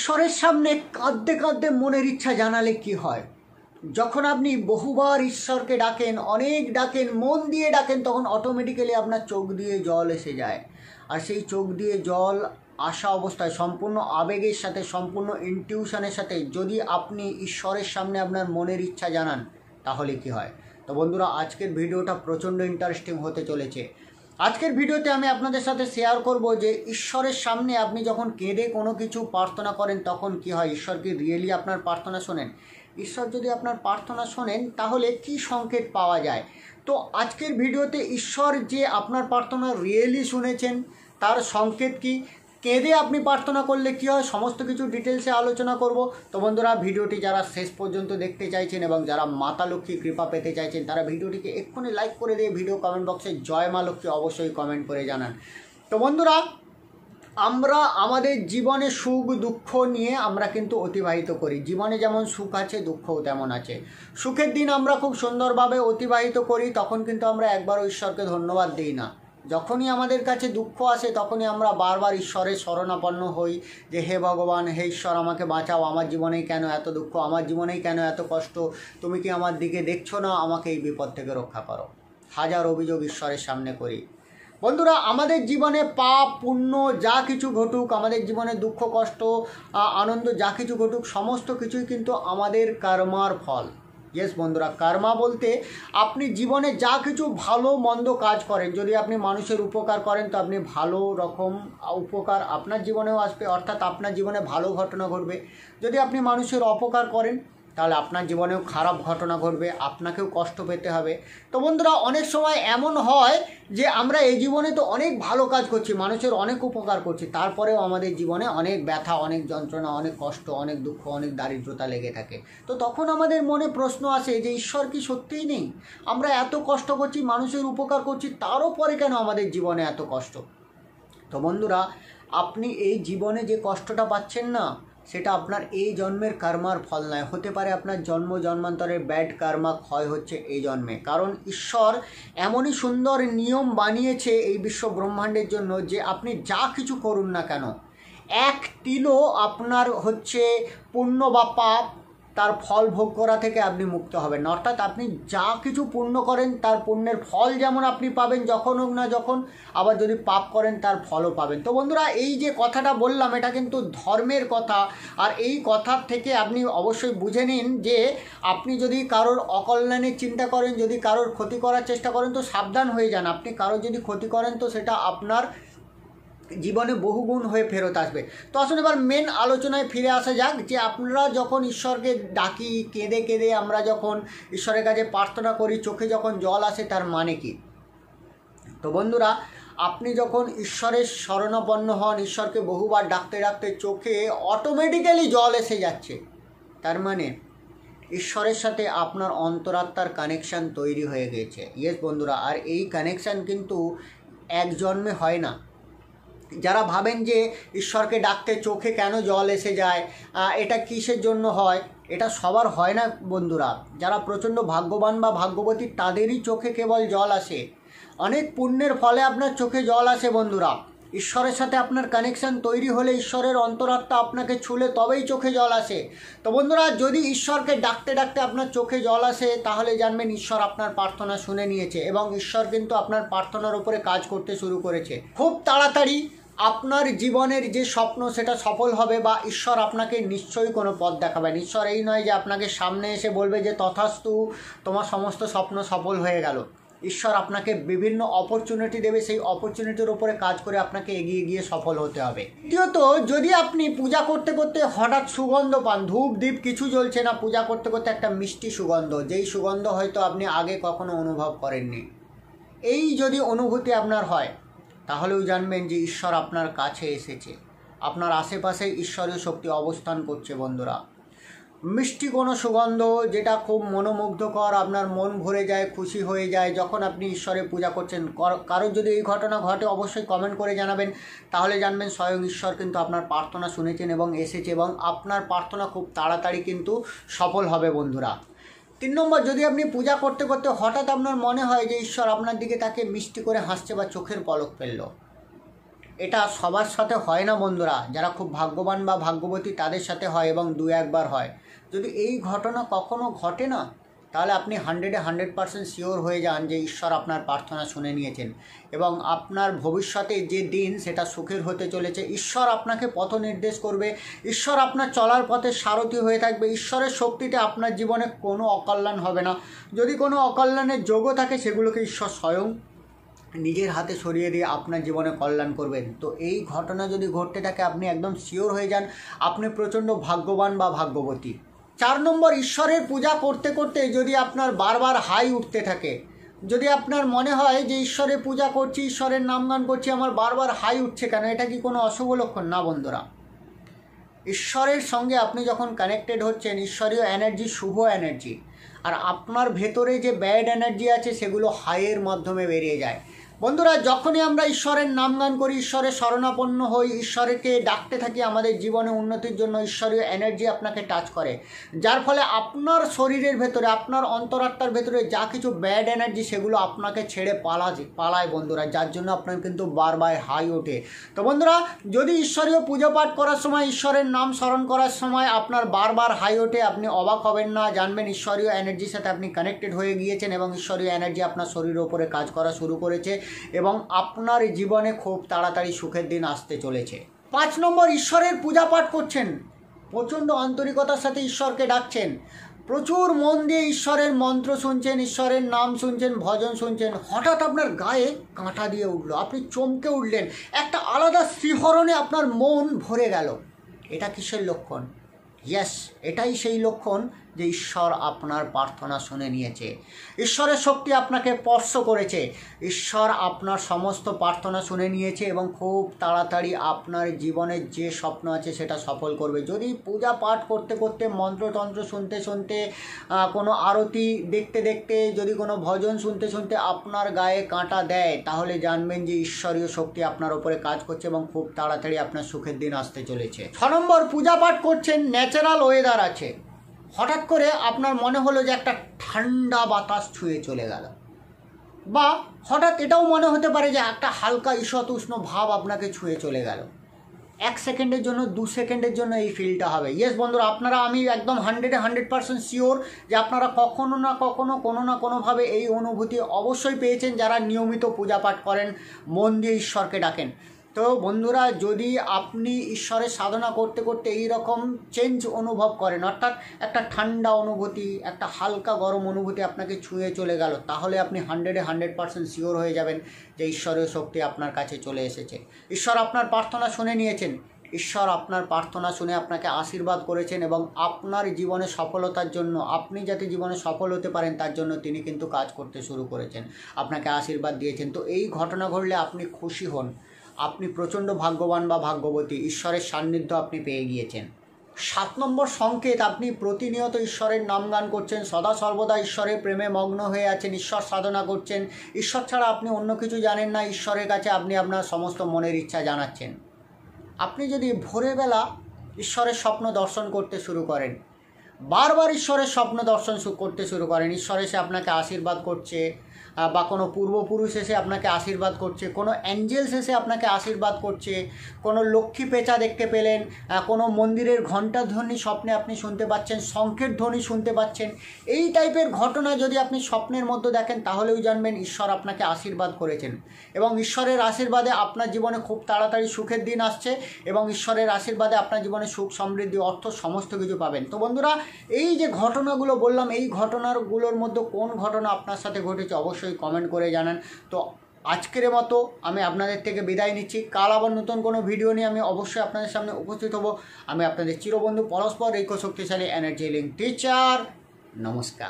ঈশ্বরের সামনে কাঁদতে কাঁদতে মনের ইচ্ছা জানালে কি হয় যখন আপনি বহুবার ঈশ্বরকে ডাকেন অনেক ডাকেন মন দিয়ে ডাকেন তখন অটোমেটিক্যালি আপনার চোখ দিয়ে জল এসে যায় আর সেই চোখ দিয়ে জল আসা অবস্থায় সম্পূর্ণ আবেগের সাথে সম্পূর্ণ ইনটিউশনের সাথে যদি আপনি ঈশ্বরের সামনে আপনার মনের ইচ্ছা জানান তাহলে কি হয় তো বন্ধুরা আজকের ভিডিওটা প্রচণ্ড ইন্টারেস্টিং হতে চলেছে আজকের ভিডিওতে আমি আপনাদের সাথে শেয়ার করব যে ঈশ্বরের সামনে আপনি যখন কেঁদে কোনো কিছু প্রার্থনা করেন তখন কি হয় ঈশ্বর কি রিয়েলি আপনার প্রার্থনা শোনেন ঈশ্বর যদি আপনার প্রার্থনা শোনেন তাহলে কি সংকেত পাওয়া যায় তো আজকের ভিডিওতে ঈশ্বর যে আপনার প্রার্থনা রিয়েলি শুনেছেন তার সংকেত কি কেঁদে আপনি প্রার্থনা করলে কী হয় সমস্ত কিছু ডিটেলসে আলোচনা করব তো বন্ধুরা ভিডিওটি যারা শেষ পর্যন্ত দেখতে চাইছেন এবং যারা মাতা লক্ষ্মী কৃপা পেতে চাইছেন তারা ভিডিওটিকে এক্ষুনি লাইক করে দিয়ে ভিডিও কমেন্ট বক্সে জয় মা লক্ষ্মী অবশ্যই কমেন্ট করে জানান তো বন্ধুরা আমরা আমাদের জীবনে সুখ দুঃখ নিয়ে আমরা কিন্তু অতিবাহিত করি জীবনে যেমন সুখ আছে দুঃখও তেমন আছে সুখের দিন আমরা খুব সুন্দরভাবে অতিবাহিত করি তখন কিন্তু আমরা একবারও ঈশ্বরকে ধন্যবাদ দিই না যখনই আমাদের কাছে দুঃখ আসে তখনই আমরা বারবার ঈশ্বরের শরণাপন্ন হই যে হে ভগবান হে ঈশ্বর আমাকে বাঁচাও আমার জীবনেই কেন এত দুঃখ আমার জীবনেই কেন এত কষ্ট তুমি কি আমার দিকে দেখছো না আমাকে এই বিপদ থেকে রক্ষা করো হাজার অভিযোগ ঈশ্বরের সামনে করি বন্ধুরা আমাদের জীবনে পাপ পুণ্য যা কিছু ঘটুক আমাদের জীবনে দুঃখ কষ্ট আনন্দ যা কিছু ঘটুক সমস্ত কিছুই কিন্তু আমাদের কর্মার ফল ইয়েস বন্ধুরা কার্মা বলতে আপনি জীবনে যা কিছু ভালো মন্দ কাজ করেন যদি আপনি মানুষের উপকার করেন তো আপনি ভালো রকম উপকার আপনার জীবনেও আসবে অর্থাৎ আপনার জীবনে ভালো ঘটনা ঘটবে যদি আপনি মানুষের অপকার করেন তাহলে আপনার জীবনেও খারাপ ঘটনা ঘটবে আপনাকেও কষ্ট পেতে হবে তো বন্ধুরা অনেক সময় এমন হয় যে আমরা এই জীবনে তো অনেক ভালো কাজ করছি মানুষের অনেক উপকার করছি তারপরেও আমাদের জীবনে অনেক ব্যথা অনেক যন্ত্রণা অনেক কষ্ট অনেক দুঃখ অনেক দারিদ্রতা লেগে থাকে তো তখন আমাদের মনে প্রশ্ন আসে যে ঈশ্বর কি সত্যিই নেই আমরা এত কষ্ট করছি মানুষের উপকার করছি তারও পরে কেন আমাদের জীবনে এত কষ্ট তো বন্ধুরা আপনি এই জীবনে যে কষ্টটা পাচ্ছেন না সেটা আপনার এই জন্মের কার্মার ফল নয় হতে পারে আপনার জন্ম জন্মান্তরের ব্যাড কার্মা ক্ষয় হচ্ছে এই জন্মে কারণ ঈশ্বর এমনই সুন্দর নিয়ম বানিয়েছে এই বিশ্ব ব্রহ্মাণ্ডের জন্য যে আপনি যা কিছু করুন না কেন এক তিলও আপনার হচ্ছে পুণ্য বা পাপ তার ফল ভোগ করা থেকে আপনি মুক্ত হবেন অর্থাৎ আপনি যা কিছু পুণ্য করেন তার পুণ্যের ফল যেমন আপনি পাবেন যখন হোক না যখন আবার যদি পাপ করেন তার ফলও পাবেন তো বন্ধুরা এই যে কথাটা বললাম এটা কিন্তু ধর্মের কথা আর এই কথার থেকে আপনি অবশ্যই বুঝে নিন যে আপনি যদি কারোর অকল্যাণের চিন্তা করেন যদি কারোর ক্ষতি করার চেষ্টা করেন তো সাবধান হয়ে যান আপনি কারোর যদি ক্ষতি করেন তো সেটা আপনার জীবনে বহুগুণ হয়ে ফেরত আসবে তো আসুন এবার মেন আলোচনায় ফিরে আসা যাক যে আপনারা যখন ঈশ্বরকে ডাকি কেঁদে কেঁদে আমরা যখন ঈশ্বরের কাছে প্রার্থনা করি চোখে যখন জল আসে তার মানে কি তো বন্ধুরা আপনি যখন ঈশ্বরের শরণাপন্ন হন ঈশ্বরকে বহুবার ডাকতে ডাকতে চোখে অটোমেটিক্যালি জল এসে যাচ্ছে তার মানে ঈশ্বরের সাথে আপনার অন্তরাত্মার কানেকশান তৈরি হয়ে গেছে ইয়েস বন্ধুরা আর এই কানেকশান কিন্তু এক জন্মে হয় না যারা ভাবেন যে ঈশ্বরকে ডাকতে চোখে কেন জল এসে যায় এটা কিসের জন্য হয় এটা সবার হয় না বন্ধুরা যারা প্রচণ্ড ভাগ্যবান বা ভাগ্যবতী তাদেরই চোখে কেবল জল আসে অনেক পুণ্যের ফলে আপনার চোখে জল আসে বন্ধুরা ঈশ্বরের সাথে আপনার কানেকশান তৈরি হলে ঈশ্বরের অন্তরাত্মা আপনাকে ছুলে তবেই চোখে জল আসে তো বন্ধুরা যদি ঈশ্বরকে ডাকতে ডাকতে আপনার চোখে জল আসে তাহলে জানবেন ঈশ্বর আপনার প্রার্থনা শুনে নিয়েছে এবং ঈশ্বর কিন্তু আপনার প্রার্থনার উপরে কাজ করতে শুরু করেছে খুব তাড়াতাড়ি আপনার জীবনের যে স্বপ্ন সেটা সফল হবে বা ঈশ্বর আপনাকে নিশ্চয়ই কোনো পথ দেখাবেন ঈশ্বর এই নয় যে আপনাকে সামনে এসে বলবে যে তথাস্তু তোমার সমস্ত স্বপ্ন সফল হয়ে গেল ঈশ্বর আপনাকে বিভিন্ন অপরচুনিটি দেবে সেই অপরচুনিটির উপরে কাজ করে আপনাকে এগিয়ে গিয়ে সফল হতে হবে দ্বিতীয়ত যদি আপনি পূজা করতে করতে হঠাৎ সুগন্ধ পান ধূপ দ্বীপ কিছু জ্বলছে না পূজা করতে করতে একটা মিষ্টি সুগন্ধ যেই সুগন্ধ হয়তো আপনি আগে কখনো অনুভব করেননি এই যদি অনুভূতি আপনার হয় তাহলেও জানবেন যে ঈশ্বর আপনার কাছে এসেছে আপনার আশেপাশে ঈশ্বরের শক্তি অবস্থান করছে বন্ধুরা মিষ্টি কোনো সুগন্ধ যেটা খুব মনোমুগ্ধকর আপনার মন ভরে যায় খুশি হয়ে যায় যখন আপনি ঈশ্বরের পূজা করছেন কারোর যদি এই ঘটনা ঘটে অবশ্যই কমেন্ট করে জানাবেন তাহলে জানবেন স্বয়ং ঈশ্বর কিন্তু আপনার প্রার্থনা শুনেছেন এবং এসেছে এবং আপনার প্রার্থনা খুব তাড়াতাড়ি কিন্তু সফল হবে বন্ধুরা তিন নম্বর যদি আপনি পূজা করতে করতে হঠাৎ আপনার মনে হয় যে ঈশ্বর আপনার দিকে তাকে মিষ্টি করে হাসছে বা চোখের পলক ফেললো এটা সবার সাথে হয় না বন্ধুরা যারা খুব ভাগ্যবান বা ভাগ্যবতী তাদের সাথে হয় এবং দু একবার হয় যদি এই ঘটনা কখনো ঘটে না তাহলে আপনি হান্ড্রেডে হান্ড্রেড পারসেন্ট শিওর হয়ে যান যে ঈশ্বর আপনার প্রার্থনা শুনে নিয়েছেন এবং আপনার ভবিষ্যতে যে দিন সেটা সুখের হতে চলেছে ঈশ্বর আপনাকে পথ নির্দেশ করবে ঈশ্বর আপনার চলার পথে সারথি হয়ে থাকবে ঈশ্বরের শক্তিতে আপনার জীবনে কোনো অকল্যাণ হবে না যদি কোনো অকল্যাণের যোগ্য থাকে সেগুলোকে ঈশ্বর স্বয়ং নিজের হাতে সরিয়ে দিয়ে আপনার জীবনে কল্যাণ করবেন তো এই ঘটনা যদি ঘটতে থাকে আপনি একদম শিওর হয়ে যান আপনি প্রচণ্ড ভাগ্যবান বা ভাগ্যবতী চার নম্বর ঈশ্বরের পূজা করতে করতে যদি আপনার বারবার হাই উঠতে থাকে যদি আপনার মনে হয় যে ঈশ্বরের পূজা করছি ঈশ্বরের নাম গান করছি আমার বারবার হাই উঠছে কেন এটা কি কোনো অশুভ লক্ষণ না বন্ধুরা ঈশ্বরের সঙ্গে আপনি যখন কানেক্টেড হচ্ছেন ঈশ্বরীয় এনার্জি শুভ এনার্জি আর আপনার ভেতরে যে ব্যাড এনার্জি আছে সেগুলো হাইয়ের মাধ্যমে বেরিয়ে যায় বন্ধুরা যখনই আমরা ঈশ্বরের নাম গান করি ঈশ্বরের শরণাপন্ন হই ঈশ্বরকে ডাকতে থাকি আমাদের জীবনে উন্নতির জন্য ঈশ্বরীয় এনার্জি আপনাকে টাচ করে যার ফলে আপনার শরীরের ভেতরে আপনার অন্তরাত্মার ভেতরে যা কিছু ব্যাড এনার্জি সেগুলো আপনাকে ছেড়ে পালা পালায় বন্ধুরা যার জন্য আপনার কিন্তু বারবার হাই ওঠে তো বন্ধুরা যদি ঈশ্বরীয় পুজো পাঠ করার সময় ঈশ্বরের নাম স্মরণ করার সময় আপনার বারবার হাই ওঠে আপনি অবাক হবেন না জানবেন ঈশ্বরীয় এনার্জির সাথে আপনি কানেক্টেড হয়ে গিয়েছেন এবং ঈশ্বরীয় এনার্জি আপনার শরীরের ওপরে কাজ করা শুরু করেছে এবং আপনার জীবনে খুব তাড়াতাড়ি সুখের দিন আসতে চলেছে পাঁচ নম্বর ঈশ্বরের পূজা পাঠ করছেন প্রচণ্ড আন্তরিকতার সাথে ঈশ্বরকে ডাকছেন প্রচুর মন দিয়ে ঈশ্বরের মন্ত্র শুনছেন ঈশ্বরের নাম শুনছেন ভজন শুনছেন হঠাৎ আপনার গায়ে কাঁটা দিয়ে উঠলো আপনি চমকে উঠলেন একটা আলাদা শ্রীহরণে আপনার মন ভরে গেল এটা কিসের লক্ষণ ইয়াস এটাই সেই লক্ষণ যে ঈশ্বর আপনার প্রার্থনা শুনে নিয়েছে ঈশ্বরের শক্তি আপনাকে স্পর্শ করেছে ঈশ্বর আপনার সমস্ত প্রার্থনা শুনে নিয়েছে এবং খুব তাড়াতাড়ি আপনার জীবনের যে স্বপ্ন আছে সেটা সফল করবে যদি পূজা পাঠ করতে করতে মন্ত্রতন্ত্র শুনতে শুনতে কোনো আরতি দেখতে দেখতে যদি কোনো ভজন শুনতে শুনতে আপনার গায়ে কাঁটা দেয় তাহলে জানবেন যে ঈশ্বরীয় শক্তি আপনার ওপরে কাজ করছে এবং খুব তাড়াতাড়ি আপনার সুখের দিন আসতে চলেছে ছ নম্বর পূজা পাঠ করছেন ন্যাচারাল ওয়েদার আছে হঠাৎ করে আপনার মনে হলো যে একটা ঠান্ডা বাতাস ছুঁয়ে চলে গেল বা হঠাৎ এটাও মনে হতে পারে যে একটা হালকা ঈষৎ উষ্ণ ভাব আপনাকে ছুঁয়ে চলে গেল এক সেকেন্ডের জন্য দু সেকেন্ডের জন্য এই ফিলটা হবে ইয়েস বন্ধুরা আপনারা আমি একদম হান্ড্রেডে হান্ড্রেড পার্সেন্ট শিওর যে আপনারা কখনো না কখনো কোনো না কোনোভাবে এই অনুভূতি অবশ্যই পেয়েছেন যারা নিয়মিত পূজা পাঠ করেন মন দিয়ে ঈশ্বরকে ডাকেন তো বন্ধুরা যদি আপনি ঈশ্বরের সাধনা করতে করতে এই রকম চেঞ্জ অনুভব করেন অর্থাৎ একটা ঠান্ডা অনুভূতি একটা হালকা গরম অনুভূতি আপনাকে ছুঁয়ে চলে গেল তাহলে আপনি হান্ড্রেডে হান্ড্রেড পার্সেন্ট শিওর হয়ে যাবেন যে ঈশ্বরের শক্তি আপনার কাছে চলে এসেছে ঈশ্বর আপনার প্রার্থনা শুনে নিয়েছেন ঈশ্বর আপনার প্রার্থনা শুনে আপনাকে আশীর্বাদ করেছেন এবং আপনার জীবনে সফলতার জন্য আপনি যাতে জীবনে সফল হতে পারেন তার জন্য তিনি কিন্তু কাজ করতে শুরু করেছেন আপনাকে আশীর্বাদ দিয়েছেন তো এই ঘটনা ঘটলে আপনি খুশি হন আপনি প্রচণ্ড ভাগ্যবান বা ভাগ্যবতী ঈশ্বরের সান্নিধ্য আপনি পেয়ে গিয়েছেন সাত নম্বর সংকেত আপনি প্রতিনিয়ত ঈশ্বরের নাম গান করছেন সদা সর্বদা ঈশ্বরের প্রেমে মগ্ন হয়ে আছেন ঈশ্বর সাধনা করছেন ঈশ্বর ছাড়া আপনি অন্য কিছু জানেন না ঈশ্বরের কাছে আপনি আপনার সমস্ত মনের ইচ্ছা জানাচ্ছেন আপনি যদি ভোরেবেলা ঈশ্বরের স্বপ্ন দর্শন করতে শুরু করেন বারবার ঈশ্বরের স্বপ্ন দর্শন করতে শুরু করেন ঈশ্বর এসে আপনাকে আশীর্বাদ করছে বা কোনো পূর্বপুরুষ এসে আপনাকে আশীর্বাদ করছে কোনো অ্যাঞ্জেলস এসে আপনাকে আশীর্বাদ করছে কোনো লক্ষ্মী পেঁচা দেখতে পেলেন কোনো মন্দিরের ঘণ্টা ধ্বনি স্বপ্নে আপনি শুনতে পাচ্ছেন শঙ্খের ধ্বনি শুনতে পাচ্ছেন এই টাইপের ঘটনা যদি আপনি স্বপ্নের মধ্যে দেখেন তাহলেও জানবেন ঈশ্বর আপনাকে আশীর্বাদ করেছেন এবং ঈশ্বরের আশীর্বাদে আপনার জীবনে খুব তাড়াতাড়ি সুখের দিন আসছে এবং ঈশ্বরের আশীর্বাদে আপনার জীবনে সুখ সমৃদ্ধি অর্থ সমস্ত কিছু পাবেন তো বন্ধুরা এই যে ঘটনাগুলো বললাম এই ঘটনাগুলোর মধ্যে কোন ঘটনা আপনার সাথে ঘটেছে অবশ্যই অবশ্যই কমেন্ট করে জানান তো আজকের মতো আমি আপনাদের থেকে বিদায় নিচ্ছি কাল আবার নতুন কোনো ভিডিও নিয়ে আমি অবশ্যই আপনাদের সামনে উপস্থিত হব আমি আপনাদের চিরবন্ধু পরস্পর ঐক্য শক্তিশালী এনার্জি লিঙ্ক টিচার নমস্কার